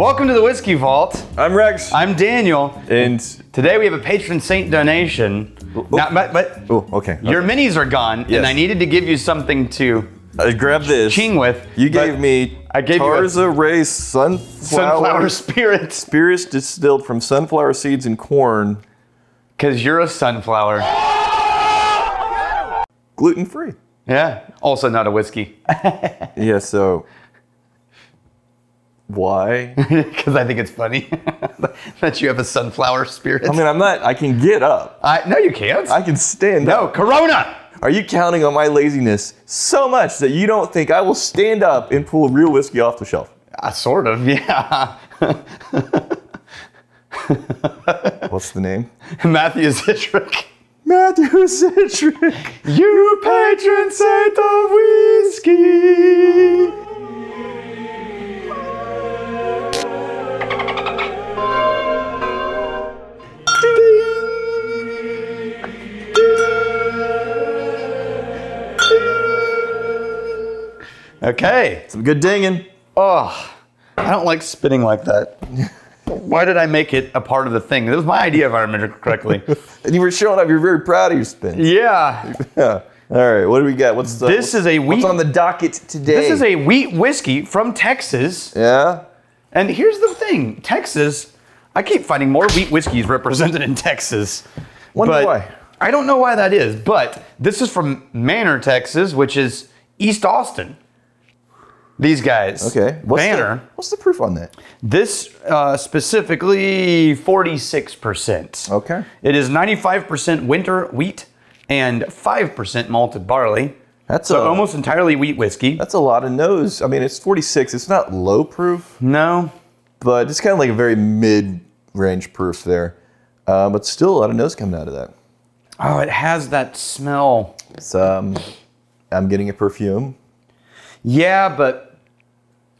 Welcome to the Whiskey Vault. I'm Rex. I'm Daniel. And today we have a patron saint donation. but, but okay, okay. Your minis are gone, yes. and I needed to give you something to I grabbed this. Ching with. You gave me I gave Tarza you a, Ray sunflower, sunflower spirit. Spirits distilled from sunflower seeds and corn. Because you're a sunflower. Gluten free. Yeah. Also not a whiskey. yeah, so why? Because I think it's funny that you have a sunflower spirit. I mean, I'm not. I can get up. I no, you can't. I can stand. No, up. Corona. Are you counting on my laziness so much that you don't think I will stand up and pull real whiskey off the shelf? Uh, sort of, yeah. What's the name? Matthew Zitrick. Matthew Zitrick, you patron saint of whiskey. Okay. Some good dinging. Oh, I don't like spinning like that. Why did I make it a part of the thing? That was my idea, if I remember correctly. and you were showing up. You're very proud of your spin. Yeah. yeah. All right. What do we got? What's the, uh, this? What's, is a wheat. What's on the docket today? This is a wheat whiskey from Texas. Yeah. And here's the thing, Texas. I keep finding more wheat whiskeys represented in Texas. Wonder why. I don't know why that is, but this is from Manor, Texas, which is East Austin. These guys. Okay. What's Banner. The, what's the proof on that? This uh, specifically 46%. Okay. It is 95% winter wheat and 5% malted barley. That's so a, almost entirely wheat whiskey. That's a lot of nose. I mean, it's 46. It's not low proof. No. But it's kind of like a very mid range proof there. Uh, but still, a lot of nose coming out of that. Oh, it has that smell. It's, um, I'm getting a perfume. Yeah, but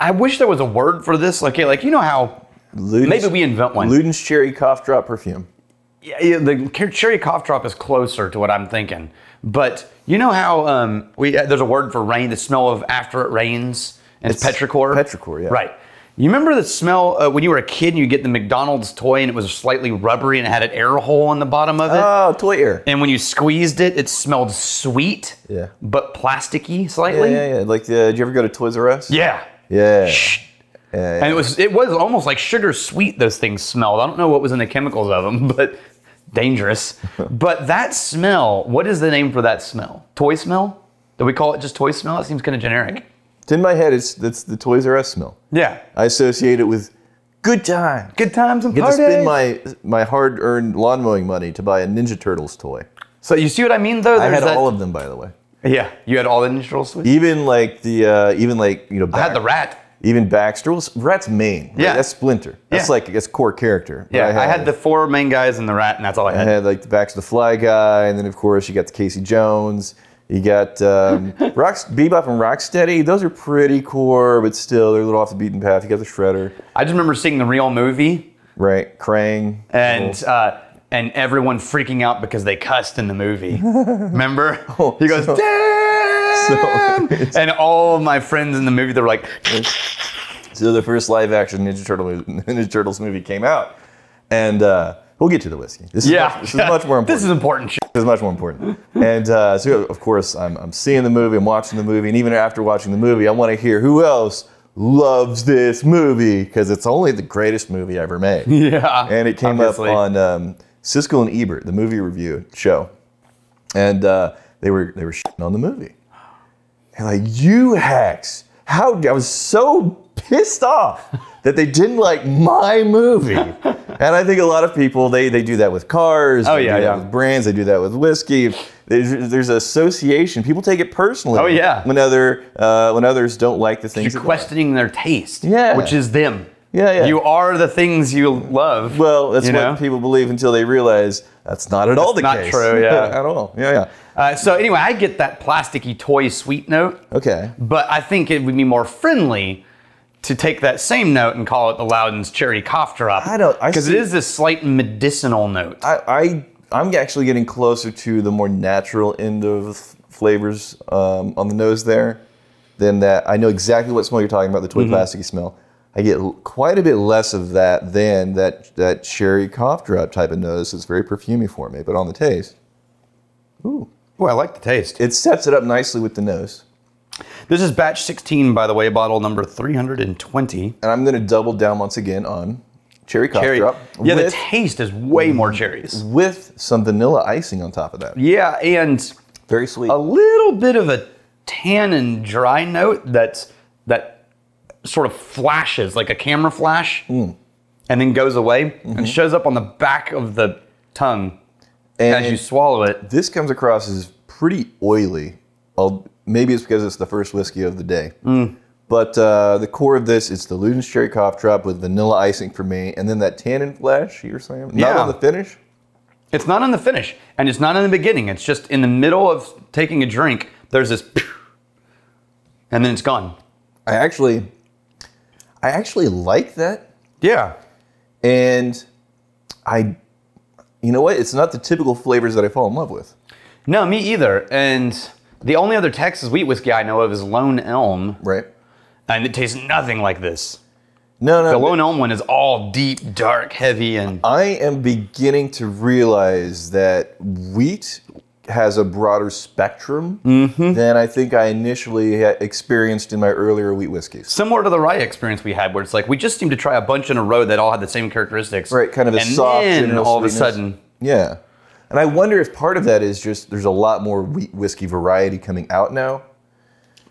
I wish there was a word for this. Like, like you know how Luden's, maybe we invent one. Luden's cherry cough drop perfume. Yeah, yeah, the cherry cough drop is closer to what I'm thinking. But you know how um, we uh, there's a word for rain, the smell of after it rains, and it's, it's petrichor. Petrichor, yeah. Right. You remember the smell uh, when you were a kid and you get the McDonald's toy and it was slightly rubbery and it had an air hole in the bottom of it? Oh, toy air. And when you squeezed it, it smelled sweet, yeah, but plasticky slightly. Yeah, yeah, yeah. Like, the, uh, did you ever go to Toys R Us? Yeah. Yeah. Shh. Yeah, yeah. And it was it was almost like sugar sweet. Those things smelled. I don't know what was in the chemicals of them, but dangerous. but that smell. What is the name for that smell? Toy smell? Do we call it just toy smell? It seems kind of generic. In my head, it's that's the Toys R Us smell. Yeah. I associate it with good time. Good times and parties. Get to spend my my hard earned lawn mowing money to buy a Ninja Turtles toy. So you see what I mean, though. There's I had that... all of them, by the way. Yeah, you had all the Ninja Turtles. Toys? Even like the uh, even like you know back, I had the Rat. Even Baxter Rat's main. Right? Yeah, that's Splinter. That's yeah. like that's core character. Yeah, I had, I had, the four main guys and the Rat, and that's all I had. I had like the Baxter the Fly guy, and then of course you got the Casey Jones. You got um, Rocks, Bebop and Rocksteady. Those are pretty core, but still they're a little off the beaten path. You got the Shredder. I just remember seeing the real movie. Right, Krang. And uh, and everyone freaking out because they cussed in the movie. remember? Oh, he goes, so, so and all my friends in the movie, they're like. so the first live action Ninja Turtle movie, Ninja Turtles movie came out, and uh, we'll get to the whiskey. This is yeah, much, this is much more important. This is important. Shit. This is much more important. and uh, so of course I'm, I'm seeing the movie, I'm watching the movie, and even after watching the movie, I want to hear who else loves this movie because it's only the greatest movie ever made. Yeah, and it came obviously. up on um, Siskel and Ebert, the movie review show, and uh, they were they were shitting on the movie. And like, you hacks. How I was so pissed off that they didn't like my movie. and I think a lot of people they they do that with cars. Oh yeah, yeah. With brands, they do that with whiskey. There's, there's association. People take it personally. Oh yeah. When other uh, when others don't like the things. You're questioning their taste. Yeah. Which is them. Yeah, yeah. You are the things you love. Well, that's know? what people believe until they realize that's not at that's all the not case. Not true, yeah. at all. Yeah, yeah. Uh, so anyway, I get that plasticky toy sweet note. Okay. But I think it would be more friendly to take that same note and call it the Loudon's cherry cough drop. I don't because it is this slight medicinal note. I, I am actually getting closer to the more natural end of flavors um, on the nose there than that. I know exactly what smell you're talking about, the toy mm -hmm. plasticky smell. I get quite a bit less of that than that, that sherry cough drop type of nose. It's very perfumy for me, but on the taste, ooh. Ooh, I like the taste. It sets it up nicely with the nose. This is batch 16, by the way, bottle number 320. And I'm going to double down once again on cherry cough cherry. drop. Yeah, with, the taste is way more cherries. With some vanilla icing on top of that. Yeah, and... Very sweet. A little bit of a tannin dry note that's, that sort of flashes like a camera flash mm. and then goes away mm -hmm. and shows up on the back of the tongue and as you swallow it. This comes across as pretty oily. I'll, maybe it's because it's the first whiskey of the day. Mm. But uh, the core of this, is the Luden's Cherry Cough Drop with vanilla icing for me, and then that tannin flash you are saying, not yeah. on the finish. It's not on the finish, and it's not in the beginning. It's just in the middle of taking a drink. There's this, and then it's gone. I actually I actually like that. Yeah. And I, you know what? It's not the typical flavors that I fall in love with. No, me either. And the only other Texas wheat whiskey I know of is Lone Elm. Right. And it tastes nothing like this. No, no. The Lone Elm one is all deep, dark, heavy, and. I am beginning to realize that wheat has a broader spectrum mm-hmm. than I think I initially experienced in my earlier wheat whiskeys. Similar to the rye experience we had, where it's like we just seemed to try a bunch in a row that all had the same characteristics. Right, kind of a and soft and all sweetness. of a sudden. Yeah. And I wonder if part of that is just there's a lot more wheat whiskey variety coming out now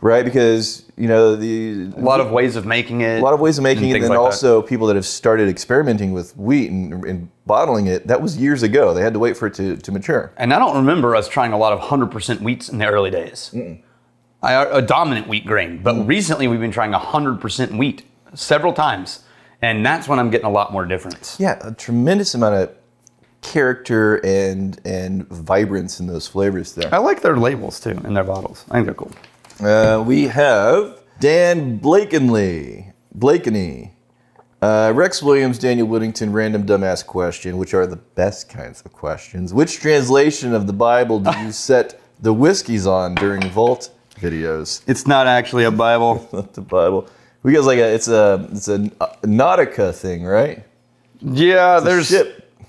right? Because you know the a lot of ways of making it, a lot of ways of making and it, and like also that. people that have started experimenting with wheat and, and, bottling it. That was years ago. They had to wait for it to, to mature. And I don't remember us trying a lot of hundred percent wheats in the early days. a dominant wheat grain, but mm. recently we've been trying hundred percent wheat several times, and that's when I'm getting a lot more difference. Yeah, a tremendous amount of character and and vibrance in those flavors there. I like their labels too in their bottles. I think they're cool. Uh, we have Dan Blakeney. Blakeney. Uh, Rex Williams, Daniel Whittington, random dumbass question, which are the best kinds of questions. Which translation of the Bible do you set the whiskeys on during Vault videos? It's not actually a Bible. not the Bible. We got like a it's a it's a Nautica thing, right? Yeah, it's there's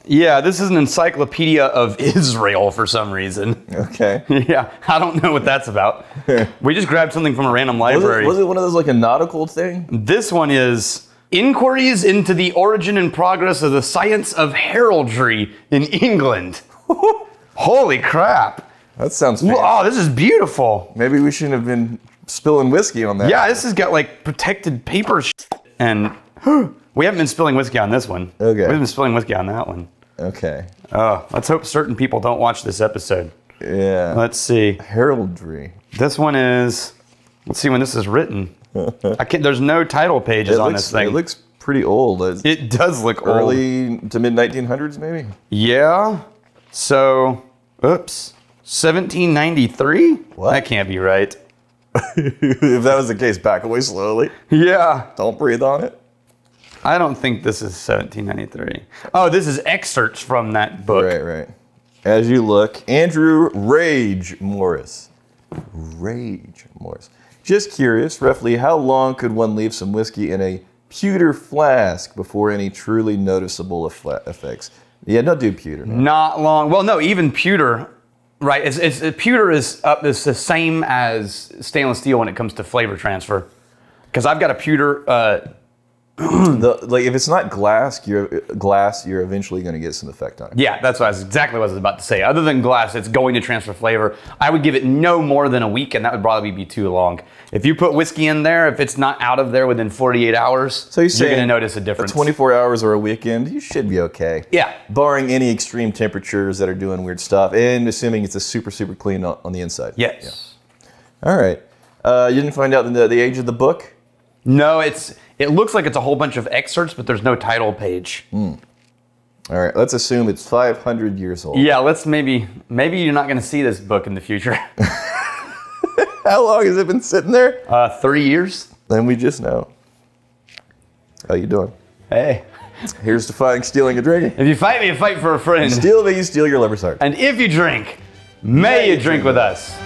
yeah, this is an encyclopedia of Israel for some reason. Okay. yeah, I don't know what that's about. we just grabbed something from a random library. Was it, was it one of those like a nautical thing? This one is inquiries into the origin and progress of the science of heraldry in England. Holy crap! That sounds. Oh, this is beautiful. Maybe we shouldn't have been spilling whiskey on that. Yeah, this has got like protected paper and. We haven't been spilling whiskey on this one. Okay. We've been spilling whiskey on that one. Okay. Oh, let's hope certain people don't watch this episode. Yeah. Let's see. Heraldry. This one is. Let's see when this is written. I can't. There's no title pages it on looks, this thing. It looks pretty old. It's it does look early old. to mid 1900s, maybe. Yeah. So, oops, 1793. What? That can't be right. if that was the case, back away slowly. Yeah. Don't breathe on it. I don't think this is 1793. Oh, this is excerpts from that book. Right, right. As you look, Andrew Rage Morris. Rage Morris. Just curious, roughly how long could one leave some whiskey in a pewter flask before any truly noticeable effects? Yeah, don't do pewter. No. Not long. Well, no, even pewter, right? It's, it's, pewter is up. It's the same as stainless steel when it comes to flavor transfer, because I've got a pewter uh, the, like if it's not glass, you're glass, you're eventually going to get some effect on it. Yeah, that's what I was, exactly what I was about to say. Other than glass, it's going to transfer flavor. I would give it no more than a week, and that would probably be too long. If you put whiskey in there, if it's not out of there within 48 hours, so you're, you're going to notice a difference. 24 hours or a weekend, you should be okay. Yeah, barring any extreme temperatures that are doing weird stuff, and assuming it's a super super clean on, the inside. Yes. Yeah. All right. Uh, you didn't find out the, the age of the book. No, it's it looks like it's a whole bunch of excerpts, but there's no title page. Mm. All right, let's assume it's 500 years old. Yeah, let's maybe maybe you're not going to see this book in the future. How long has it been sitting there? Uh, three years. Then we just know. How you doing? Hey. Here's to fighting, stealing, and drinking. If you fight me, you fight for a friend. You steal me, you steal your lover's heart. And if you drink, may, may you drink, drink with us.